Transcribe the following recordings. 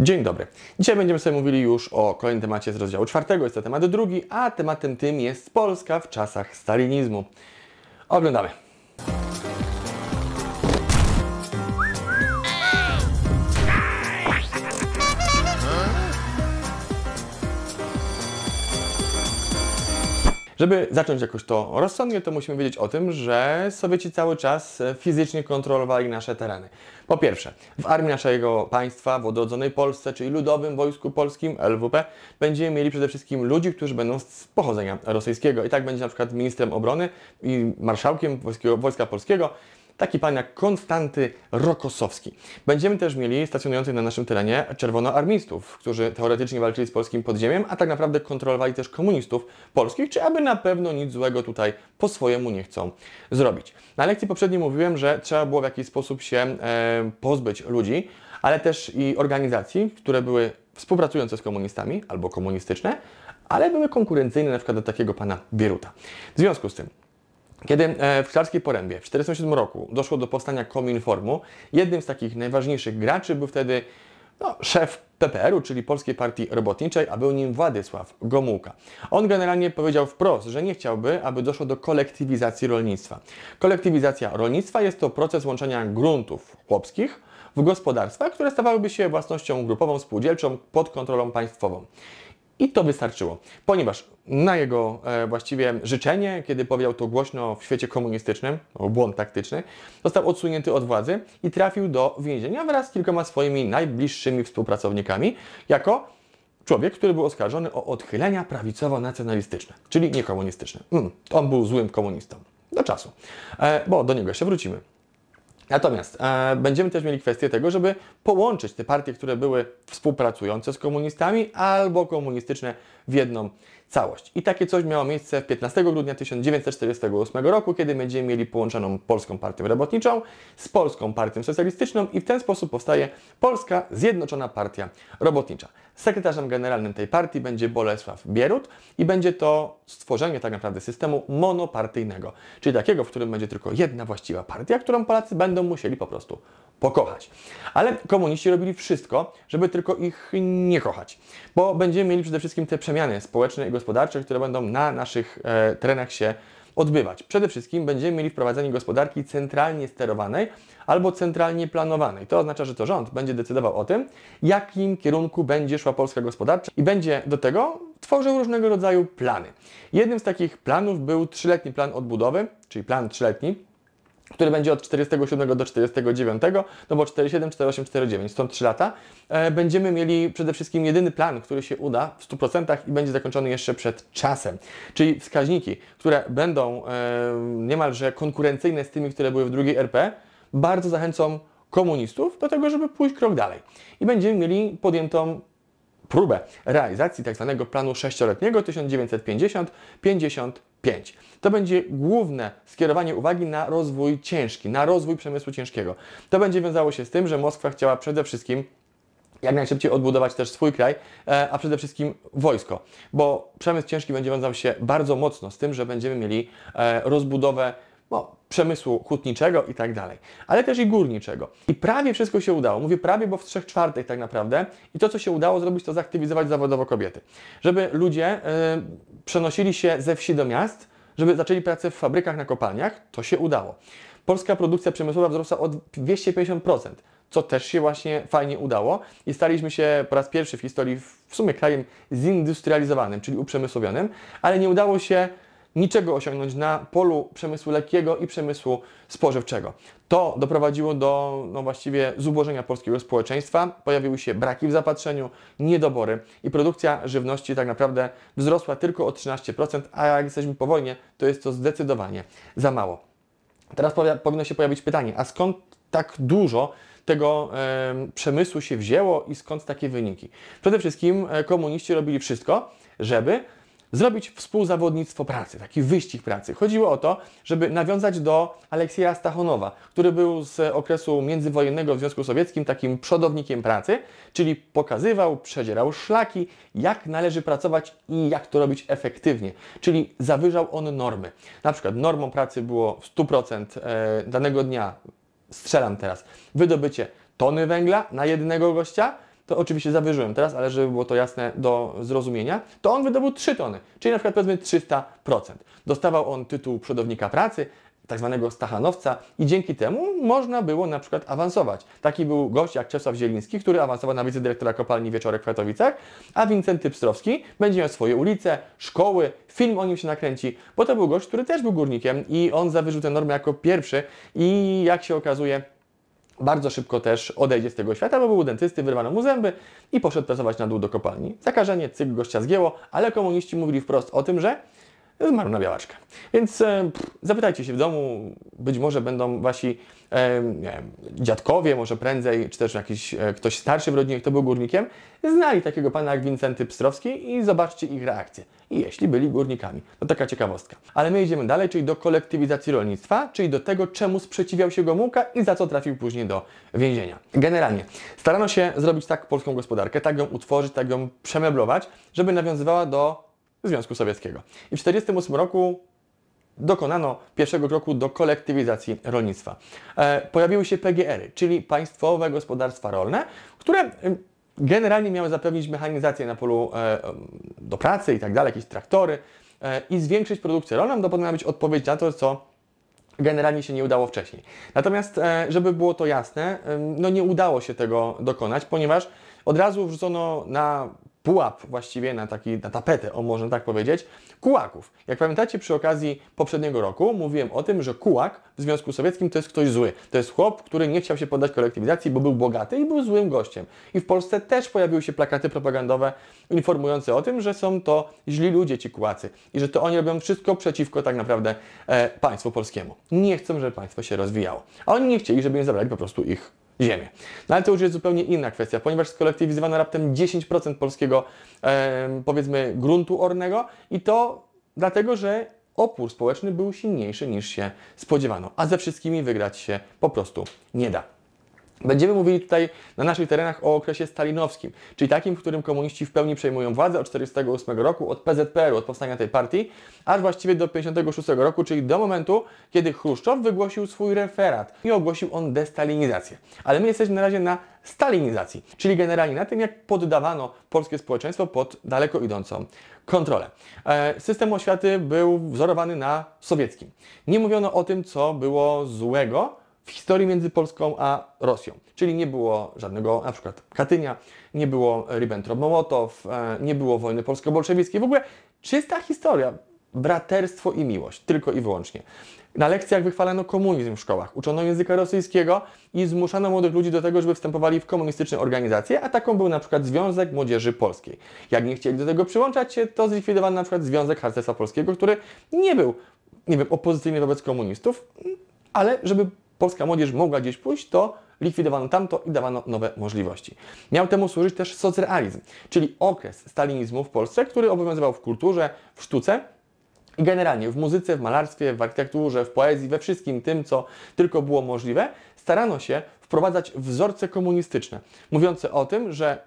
Dzień dobry. Dzisiaj będziemy sobie mówili już o kolejnym temacie z rozdziału czwartego, jest to temat drugi, a tematem tym jest Polska w czasach stalinizmu. Oglądamy. Żeby zacząć jakoś to rozsądnie, to musimy wiedzieć o tym, że Sowieci cały czas e, fizycznie kontrolowali nasze tereny. Po pierwsze, w armii naszego państwa, w odrodzonej Polsce, czyli Ludowym Wojsku Polskim, LWP, będziemy mieli przede wszystkim ludzi, którzy będą z pochodzenia rosyjskiego. I tak będzie na przykład ministrem obrony i marszałkiem Wojska Polskiego taki pan jak Konstanty Rokosowski. Będziemy też mieli stacjonujących na naszym terenie czerwonoarmistów, którzy teoretycznie walczyli z polskim podziemiem, a tak naprawdę kontrolowali też komunistów polskich, czy aby na pewno nic złego tutaj po swojemu nie chcą zrobić. Na lekcji poprzedniej mówiłem, że trzeba było w jakiś sposób się e, pozbyć ludzi, ale też i organizacji, które były współpracujące z komunistami albo komunistyczne, ale były konkurencyjne na przykład do takiego pana Bieruta. W związku z tym kiedy e, w Czarskiej Porębie w 1947 roku doszło do powstania Kominformu, jednym z takich najważniejszych graczy był wtedy no, szef PPR-u, czyli Polskiej Partii Robotniczej, a był nim Władysław Gomułka. On generalnie powiedział wprost, że nie chciałby, aby doszło do kolektywizacji rolnictwa. Kolektywizacja rolnictwa jest to proces łączenia gruntów chłopskich w gospodarstwa, które stawałyby się własnością grupową, spółdzielczą pod kontrolą państwową. I to wystarczyło, ponieważ na jego e, właściwie życzenie, kiedy powiedział to głośno w świecie komunistycznym, błąd taktyczny, został odsunięty od władzy i trafił do więzienia wraz z kilkoma swoimi najbliższymi współpracownikami jako człowiek, który był oskarżony o odchylenia prawicowo-nacjonalistyczne, czyli niekomunistyczne. Mm, on był złym komunistą. Do czasu, e, bo do niego jeszcze wrócimy. Natomiast e, będziemy też mieli kwestię tego, żeby połączyć te partie, które były współpracujące z komunistami albo komunistyczne w jedną całość. I takie coś miało miejsce 15 grudnia 1948 roku, kiedy będziemy mieli połączoną Polską Partię Robotniczą z Polską Partią Socjalistyczną i w ten sposób powstaje Polska Zjednoczona Partia Robotnicza. Sekretarzem generalnym tej partii będzie Bolesław Bierut i będzie to stworzenie tak naprawdę systemu monopartyjnego, czyli takiego, w którym będzie tylko jedna właściwa partia, którą Polacy będą musieli po prostu pokochać. Ale komuniści robili wszystko, żeby tylko ich nie kochać, bo będziemy mieli przede wszystkim te przemiany społeczne i gospodarcze, które będą na naszych e, terenach się odbywać. Przede wszystkim będziemy mieli wprowadzenie gospodarki centralnie sterowanej albo centralnie planowanej. To oznacza, że to rząd będzie decydował o tym, jakim kierunku będzie szła polska gospodarcza i będzie do tego tworzył różnego rodzaju plany. Jednym z takich planów był trzyletni plan odbudowy, czyli plan trzyletni, który będzie od 47 do 49, no bo 47, 48, 49, stąd 3 lata. E, będziemy mieli przede wszystkim jedyny plan, który się uda w 100% i będzie zakończony jeszcze przed czasem. Czyli wskaźniki, które będą e, niemalże konkurencyjne z tymi, które były w drugiej RP, bardzo zachęcą komunistów do tego, żeby pójść krok dalej. I będziemy mieli podjętą próbę realizacji tak zwanego planu sześcioletniego 1950-55. To będzie główne skierowanie uwagi na rozwój ciężki, na rozwój przemysłu ciężkiego. To będzie wiązało się z tym, że Moskwa chciała przede wszystkim jak najszybciej odbudować też swój kraj, e, a przede wszystkim wojsko, bo przemysł ciężki będzie wiązał się bardzo mocno z tym, że będziemy mieli e, rozbudowę no, przemysłu hutniczego i tak dalej, ale też i górniczego. I prawie wszystko się udało. Mówię prawie, bo w trzech czwartych tak naprawdę. I to, co się udało zrobić, to zaktywizować zawodowo kobiety. Żeby ludzie yy, przenosili się ze wsi do miast, żeby zaczęli pracę w fabrykach, na kopalniach, to się udało. Polska produkcja przemysłowa wzrosła o 250%, co też się właśnie fajnie udało i staliśmy się po raz pierwszy w historii w sumie krajem zindustrializowanym, czyli uprzemysłowionym, ale nie udało się niczego osiągnąć na polu przemysłu lekkiego i przemysłu spożywczego. To doprowadziło do no właściwie zubożenia polskiego społeczeństwa, pojawiły się braki w zapatrzeniu, niedobory i produkcja żywności tak naprawdę wzrosła tylko o 13%, a jak jesteśmy po wojnie, to jest to zdecydowanie za mało. Teraz powinno się pojawić pytanie, a skąd tak dużo tego e, przemysłu się wzięło i skąd takie wyniki? Przede wszystkim e, komuniści robili wszystko, żeby zrobić współzawodnictwo pracy, taki wyścig pracy. Chodziło o to, żeby nawiązać do Aleksieja Stachonowa, który był z okresu międzywojennego w Związku Sowieckim takim przodownikiem pracy, czyli pokazywał, przedzierał szlaki, jak należy pracować i jak to robić efektywnie. Czyli zawyżał on normy. Na przykład normą pracy było 100% e, danego dnia, strzelam teraz, wydobycie tony węgla na jednego gościa, to oczywiście zawyżyłem teraz, ale żeby było to jasne do zrozumienia, to on wydobył 3 tony, czyli na przykład powiedzmy 300%. Dostawał on tytuł przodownika pracy, tak zwanego Stachanowca i dzięki temu można było na przykład awansować. Taki był gość jak Czesław Zieliński, który awansował na wicedyrektora kopalni Wieczorek w Katowicach, a Wincenty Pstrowski będzie miał swoje ulice, szkoły, film o nim się nakręci, bo to był gość, który też był górnikiem i on zawyżył tę normę jako pierwszy i jak się okazuje bardzo szybko też odejdzie z tego świata, bo był dentysty, wyrwano mu zęby i poszedł pracować na dół do kopalni. Zakażenie, cyk, gościa zgięło, ale komuniści mówili wprost o tym, że zmarł na białaczkę. Więc e, zapytajcie się w domu, być może będą wasi e, wiem, dziadkowie, może prędzej, czy też jakiś e, ktoś starszy w rodzinie, kto był górnikiem, znali takiego pana jak Wincenty Pstrowski i zobaczcie ich reakcję. I jeśli byli górnikami. To taka ciekawostka. Ale my idziemy dalej, czyli do kolektywizacji rolnictwa, czyli do tego, czemu sprzeciwiał się Gomułka i za co trafił później do więzienia. Generalnie starano się zrobić tak polską gospodarkę, tak ją utworzyć, tak ją przemeblować, żeby nawiązywała do Związku Sowieckiego. I w 1948 roku dokonano pierwszego kroku do kolektywizacji rolnictwa. E, pojawiły się PGR-y, czyli Państwowe Gospodarstwa Rolne, które generalnie miały zapewnić mechanizację na polu e, do pracy i tak dalej, jakieś traktory e, i zwiększyć produkcję rolną, to powinna być odpowiedź na to, co generalnie się nie udało wcześniej. Natomiast, żeby było to jasne, no nie udało się tego dokonać, ponieważ od razu wrzucono na pułap właściwie na, taki, na tapetę, o można tak powiedzieć, kułaków. Jak pamiętacie przy okazji poprzedniego roku mówiłem o tym, że kułak w Związku Sowieckim to jest ktoś zły. To jest chłop, który nie chciał się poddać kolektywizacji, bo był bogaty i był złym gościem. I w Polsce też pojawiły się plakaty propagandowe informujące o tym, że są to źli ludzie ci kułacy i że to oni robią wszystko przeciwko tak naprawdę e, państwu polskiemu. Nie chcą, żeby państwo się rozwijało. A oni nie chcieli, żeby im zabrali po prostu ich ziemię. No ale to już jest zupełnie inna kwestia, ponieważ skolektywizowano raptem 10% polskiego, e, powiedzmy, gruntu ornego i to dlatego, że opór społeczny był silniejszy niż się spodziewano, a ze wszystkimi wygrać się po prostu nie da. Będziemy mówili tutaj na naszych terenach o okresie stalinowskim, czyli takim, w którym komuniści w pełni przejmują władzę od 1948 roku, od PZPR-u, od powstania tej partii, aż właściwie do 1956 roku, czyli do momentu, kiedy Chruszczow wygłosił swój referat i ogłosił on destalinizację. Ale my jesteśmy na razie na stalinizacji, czyli generalnie na tym, jak poddawano polskie społeczeństwo pod daleko idącą kontrolę. E, system oświaty był wzorowany na sowieckim. Nie mówiono o tym, co było złego, w historii między Polską a Rosją. Czyli nie było żadnego na przykład Katynia, nie było Ribbentrop-Mołotow, e, nie było wojny polsko-bolszewickiej. W ogóle czysta historia, braterstwo i miłość, tylko i wyłącznie. Na lekcjach wychwalano komunizm w szkołach, uczono języka rosyjskiego i zmuszano młodych ludzi do tego, żeby wstępowali w komunistyczne organizacje, a taką był na przykład Związek Młodzieży Polskiej. Jak nie chcieli do tego przyłączać się, to zlikwidowano na przykład Związek Harcerstwa Polskiego, który nie był, nie wiem, opozycyjny wobec komunistów, ale żeby polska młodzież mogła gdzieś pójść, to likwidowano tamto i dawano nowe możliwości. Miał temu służyć też socrealizm, czyli okres stalinizmu w Polsce, który obowiązywał w kulturze, w sztuce i generalnie w muzyce, w malarstwie, w architekturze, w poezji, we wszystkim tym, co tylko było możliwe, starano się wprowadzać wzorce komunistyczne, mówiące o tym, że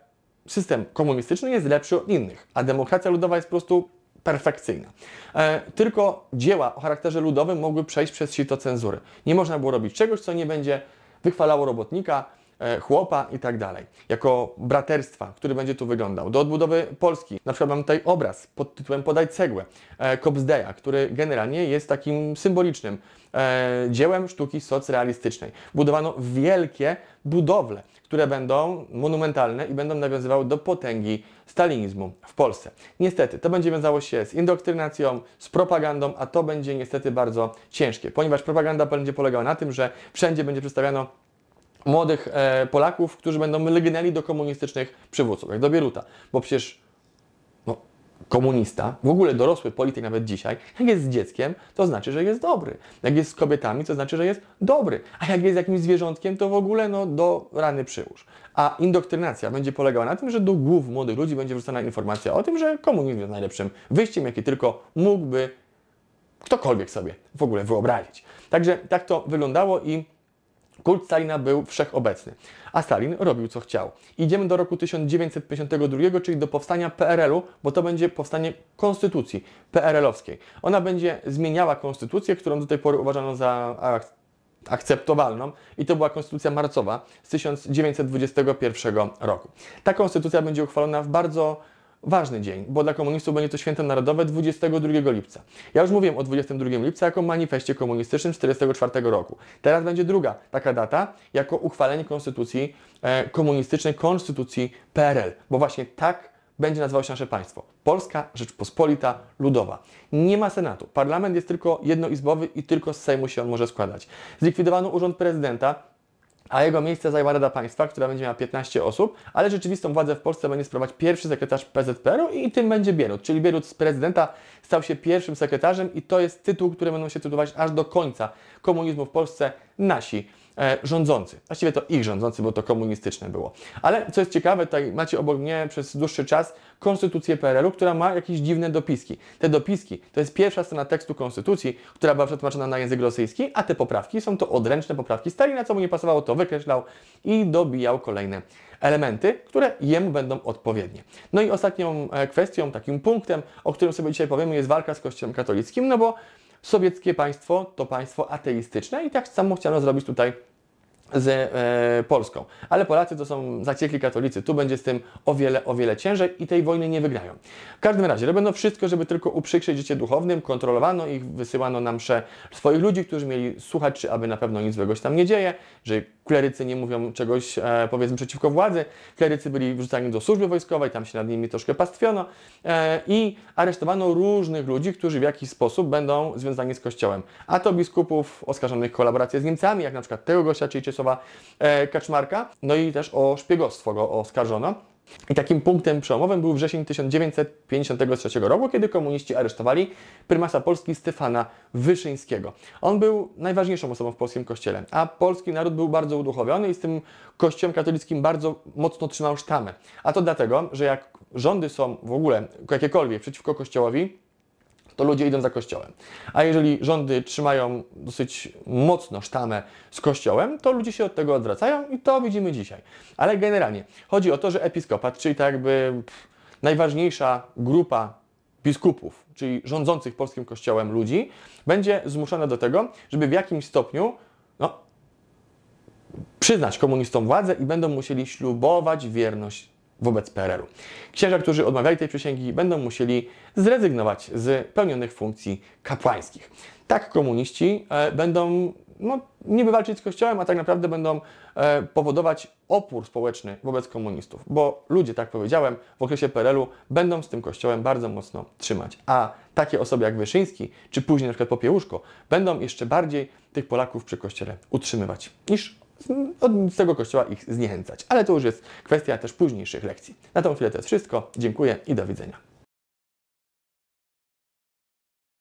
system komunistyczny jest lepszy od innych, a demokracja ludowa jest po prostu perfekcyjna. E, tylko dzieła o charakterze ludowym mogły przejść przez sito cenzury. Nie można było robić czegoś, co nie będzie wychwalało robotnika, E, chłopa i tak dalej. Jako braterstwa, który będzie tu wyglądał. Do odbudowy Polski, na przykład mam tutaj obraz pod tytułem Podaj cegłę Kobzdeja, e, który generalnie jest takim symbolicznym e, dziełem sztuki socrealistycznej. Budowano wielkie budowle, które będą monumentalne i będą nawiązywały do potęgi stalinizmu w Polsce. Niestety, to będzie wiązało się z indoktrynacją, z propagandą, a to będzie niestety bardzo ciężkie, ponieważ propaganda będzie polegała na tym, że wszędzie będzie przedstawiano młodych e, Polaków, którzy będą lgnęli do komunistycznych przywódców, jak do Bieruta. Bo przecież no, komunista, w ogóle dorosły polityk nawet dzisiaj, jak jest z dzieckiem, to znaczy, że jest dobry. Jak jest z kobietami, to znaczy, że jest dobry. A jak jest z jakimś zwierzątkiem, to w ogóle no, do rany przyłóż. A indoktrynacja będzie polegała na tym, że do głów młodych ludzi będzie wrzucana informacja o tym, że komunizm jest najlepszym wyjściem, jaki tylko mógłby ktokolwiek sobie w ogóle wyobrazić. Także tak to wyglądało i Kult Stalina był wszechobecny, a Stalin robił co chciał. Idziemy do roku 1952, czyli do powstania PRL-u, bo to będzie powstanie konstytucji PRL-owskiej. Ona będzie zmieniała konstytucję, którą do tej pory uważano za akceptowalną i to była konstytucja marcowa z 1921 roku. Ta konstytucja będzie uchwalona w bardzo ważny dzień, bo dla komunistów będzie to święto narodowe 22 lipca. Ja już mówiłem o 22 lipca jako manifestie komunistycznym z 1944 roku. Teraz będzie druga taka data jako uchwalenie konstytucji e, komunistycznej, konstytucji PRL, bo właśnie tak będzie nazywało się nasze państwo. Polska Rzeczpospolita Ludowa. Nie ma Senatu. Parlament jest tylko jednoizbowy i tylko z Sejmu się on może składać. Zlikwidowano urząd prezydenta, a jego miejsce zajęła Rada Państwa, która będzie miała 15 osób, ale rzeczywistą władzę w Polsce będzie sprawować pierwszy sekretarz PZPR-u i tym będzie Bierut, czyli Bierut z prezydenta stał się pierwszym sekretarzem i to jest tytuł, który będą się cytować aż do końca komunizmu w Polsce nasi. E, rządzący. Właściwie to ich rządzący, bo to komunistyczne było. Ale co jest ciekawe, tutaj macie obok mnie przez dłuższy czas konstytucję PRL-u, która ma jakieś dziwne dopiski. Te dopiski to jest pierwsza strona tekstu konstytucji, która była przetłumaczona na język rosyjski, a te poprawki są to odręczne poprawki Stalina, co mu nie pasowało, to wykreślał i dobijał kolejne elementy, które jemu będą odpowiednie. No i ostatnią e, kwestią, takim punktem, o którym sobie dzisiaj powiemy, jest walka z Kościołem katolickim, no bo sowieckie państwo to państwo ateistyczne i tak samo chciano zrobić tutaj z e, Polską. Ale Polacy to są zaciekli katolicy. Tu będzie z tym o wiele, o wiele ciężej i tej wojny nie wygrają. W każdym razie robiono wszystko, żeby tylko uprzykrzyć życie duchownym. Kontrolowano ich, wysyłano nam msze swoich ludzi, którzy mieli słuchać, czy aby na pewno nic złego się tam nie dzieje, że klerycy nie mówią czegoś, e, powiedzmy, przeciwko władzy. Klerycy byli wrzucani do służby wojskowej, tam się nad nimi troszkę pastwiono e, i aresztowano różnych ludzi, którzy w jakiś sposób będą związani z Kościołem. A to biskupów oskarżonych o kolaborację z Niemcami, jak na przykład tego gościa, czyli E, Kaczmarka, no i też o szpiegostwo go oskarżono. I takim punktem przełomowym był wrzesień 1953 roku, kiedy komuniści aresztowali prymasa Polski Stefana Wyszyńskiego. On był najważniejszą osobą w polskim kościele, a polski naród był bardzo uduchowiony i z tym kościołem katolickim bardzo mocno trzymał sztamę. A to dlatego, że jak rządy są w ogóle jakiekolwiek przeciwko kościołowi, to ludzie idą za Kościołem. A jeżeli rządy trzymają dosyć mocno sztamę z Kościołem, to ludzie się od tego odwracają i to widzimy dzisiaj. Ale generalnie chodzi o to, że episkopat, czyli tak jakby pff, najważniejsza grupa biskupów, czyli rządzących polskim Kościołem ludzi, będzie zmuszona do tego, żeby w jakimś stopniu no, przyznać komunistom władzę i będą musieli ślubować wierność wobec PRL-u. Księża, którzy odmawiali tej przysięgi, będą musieli zrezygnować z pełnionych funkcji kapłańskich. Tak komuniści e, będą no, niby walczyć z Kościołem, a tak naprawdę będą e, powodować opór społeczny wobec komunistów, bo ludzie, tak powiedziałem, w okresie PRL-u będą z tym Kościołem bardzo mocno trzymać, a takie osoby jak Wyszyński, czy później na przykład Popiełuszko, będą jeszcze bardziej tych Polaków przy Kościele utrzymywać niż od tego kościoła ich zniechęcać. Ale to już jest kwestia też późniejszych lekcji. Na tą chwilę to jest wszystko. Dziękuję i do widzenia.